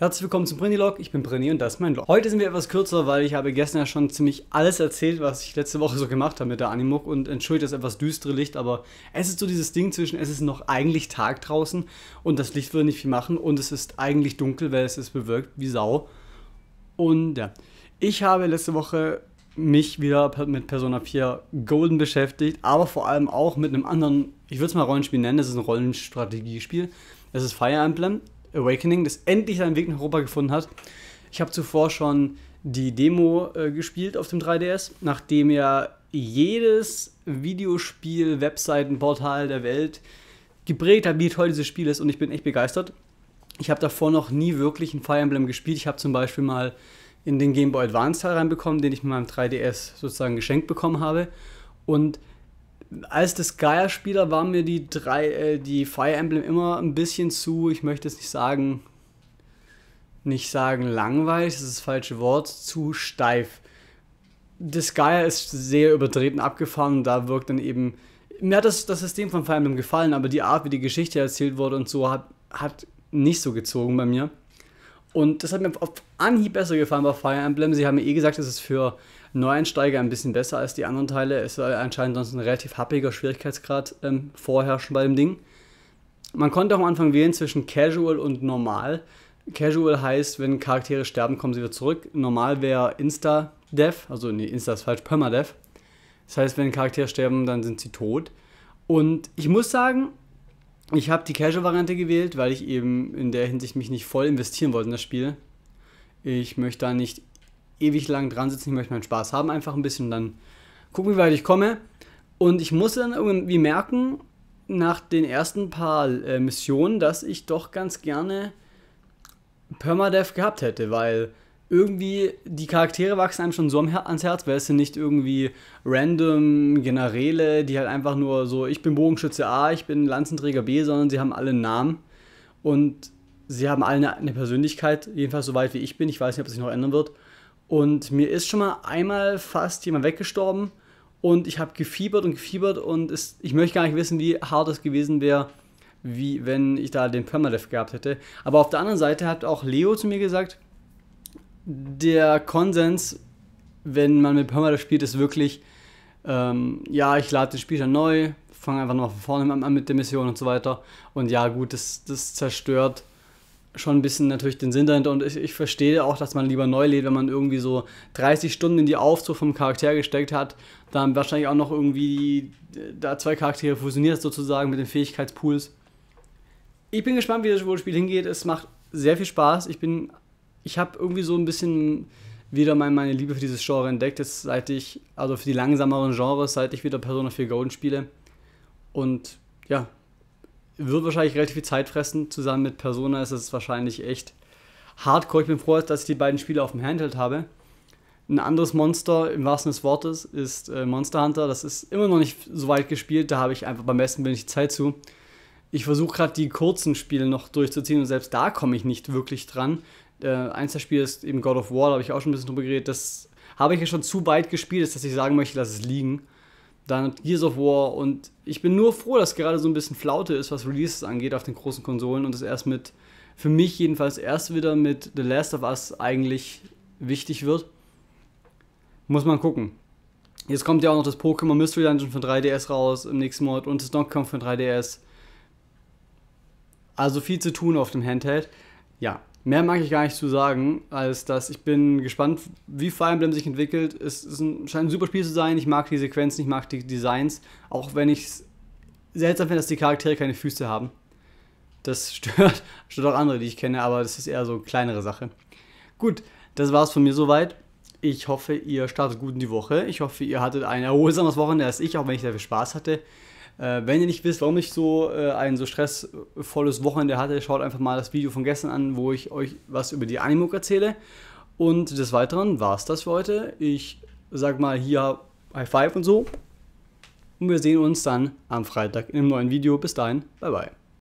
Herzlich willkommen zum Brenny-Log, ich bin Brenny und das ist mein Log. Heute sind wir etwas kürzer, weil ich habe gestern ja schon ziemlich alles erzählt, was ich letzte Woche so gemacht habe mit der Animuk und entschuldigt das etwas düstere Licht, aber es ist so dieses Ding zwischen, es ist noch eigentlich Tag draußen und das Licht würde nicht viel machen und es ist eigentlich dunkel, weil es ist bewölkt wie Sau. Und ja, ich habe letzte Woche mich wieder mit Persona 4 Golden beschäftigt, aber vor allem auch mit einem anderen, ich würde es mal Rollenspiel nennen, es ist ein Rollenstrategiespiel. Es ist Fire Emblem Awakening, das endlich seinen Weg nach Europa gefunden hat. Ich habe zuvor schon die Demo äh, gespielt auf dem 3DS, nachdem ja jedes Videospiel, Webseitenportal der Welt geprägt hat, wie toll dieses Spiel ist und ich bin echt begeistert. Ich habe davor noch nie wirklich ein Fire Emblem gespielt. Ich habe zum Beispiel mal in den Game Boy Advance Teil reinbekommen, den ich mit meinem 3DS sozusagen geschenkt bekommen habe. Und als Disgaea-Spieler waren mir die drei, äh, die Fire Emblem immer ein bisschen zu, ich möchte es nicht sagen, nicht sagen langweilig, das ist das falsche Wort, zu steif. Disgaea ist sehr übertreten abgefahren und da wirkt dann eben. Mir hat das, das System von Fire Emblem gefallen, aber die Art, wie die Geschichte erzählt wurde und so, hat, hat nicht so gezogen bei mir. Und das hat mir auf Anhieb besser gefallen bei Fire Emblem. Sie haben mir eh gesagt, es ist für Neueinsteiger ein bisschen besser als die anderen Teile. Es soll anscheinend sonst ein relativ happiger Schwierigkeitsgrad ähm, vorherrschen bei dem Ding. Man konnte auch am Anfang wählen zwischen Casual und Normal. Casual heißt, wenn Charaktere sterben, kommen sie wieder zurück. Normal wäre Insta-Death, also nee, Insta ist falsch, Permadev. Das heißt, wenn Charaktere sterben, dann sind sie tot. Und ich muss sagen, ich habe die Casual-Variante gewählt, weil ich eben in der Hinsicht mich nicht voll investieren wollte in das Spiel. Ich möchte da nicht ewig lang dran sitzen, ich möchte meinen Spaß haben, einfach ein bisschen dann gucken, wie weit ich komme. Und ich musste dann irgendwie merken, nach den ersten paar äh, Missionen, dass ich doch ganz gerne Permadeath gehabt hätte, weil irgendwie, die Charaktere wachsen einem schon so ans Herz, weil es sind nicht irgendwie random Generäle, die halt einfach nur so, ich bin Bogenschütze A, ich bin Lanzenträger B, sondern sie haben alle einen Namen und sie haben alle eine, Persönlichkeit, jedenfalls so weit wie ich bin. Ich weiß nicht, ob es sich noch ändern wird. Und mir ist schon mal einmal fast jemand weggestorben und ich habe gefiebert und gefiebert und es, ich möchte gar nicht wissen, wie hart es gewesen wäre, wie wenn ich da den Permadeath gehabt hätte. Aber auf der anderen Seite hat auch Leo zu mir gesagt, der Konsens, wenn man mit Permadeath spielt, ist wirklich, ähm, ja, ich lade den Spieler neu, fange einfach nochmal von vorne an mit der Mission und so weiter. Und ja, gut, das, das zerstört schon ein bisschen natürlich den Sinn dahinter und ich, ich verstehe auch, dass man lieber neu lädt, wenn man irgendwie so 30 Stunden in die Aufzug vom Charakter gesteckt hat, dann wahrscheinlich auch noch irgendwie da zwei Charaktere fusioniert sozusagen mit den Fähigkeitspools. Ich bin gespannt, wie das Spiel hingeht. Es macht sehr viel Spaß. Ich bin ich habe irgendwie so ein bisschen wieder mal meine Liebe für dieses Genre entdeckt, jetzt seit ich, also für die langsameren Genres, seit ich wieder Persona 4 Golden spiele. Und ja, wird wahrscheinlich relativ viel Zeit fressen. Zusammen mit Persona ist es wahrscheinlich echt hardcore. Ich bin froh, dass ich die beiden Spiele auf dem Handheld habe. Ein anderes Monster im wahrsten Sinne des Wortes ist äh, Monster Hunter. Das ist immer noch nicht so weit gespielt. Da habe ich einfach beim besten wenig Zeit zu. Ich versuche gerade die kurzen Spiele noch durchzuziehen und selbst da komme ich nicht wirklich dran äh, eins der Spiele ist eben God of War, da habe ich auch schon ein bisschen drüber geredet. Das habe ich ja schon zu weit gespielt, dass ich sagen möchte, lass es liegen. Dann Gears of War und ich bin nur froh, dass gerade so ein bisschen Flaute ist, was Releases angeht auf den großen Konsolen und es erst mit, für mich jedenfalls, erst wieder mit The Last of Us eigentlich wichtig wird. Muss man gucken. Jetzt kommt ja auch noch das Pokémon Mystery Dungeon von 3DS raus im nächsten Mod und das Donkey Kong von 3DS. Also viel zu tun auf dem Handheld. Ja, Mehr mag ich gar nicht zu sagen, als dass ich bin gespannt, wie Fire Emblem sich entwickelt. Es, es ein, scheint ein super Spiel zu sein. Ich mag die Sequenzen, ich mag die Designs. Auch wenn ich es seltsam finde, dass die Charaktere keine Füße haben. Das stört, stört auch andere, die ich kenne, aber das ist eher so eine kleinere Sache. Gut, das war es von mir soweit. Ich hoffe, ihr startet gut in die Woche. Ich hoffe, ihr hattet ein erholsames Wochenende als ich, auch wenn ich sehr viel Spaß hatte. Äh, wenn ihr nicht wisst, warum ich so äh, ein so stressvolles Wochenende hatte, schaut einfach mal das Video von gestern an, wo ich euch was über die Animook erzähle. Und des Weiteren war es das für heute. Ich sag mal hier High Five und so. Und wir sehen uns dann am Freitag in einem neuen Video. Bis dahin, bye bye.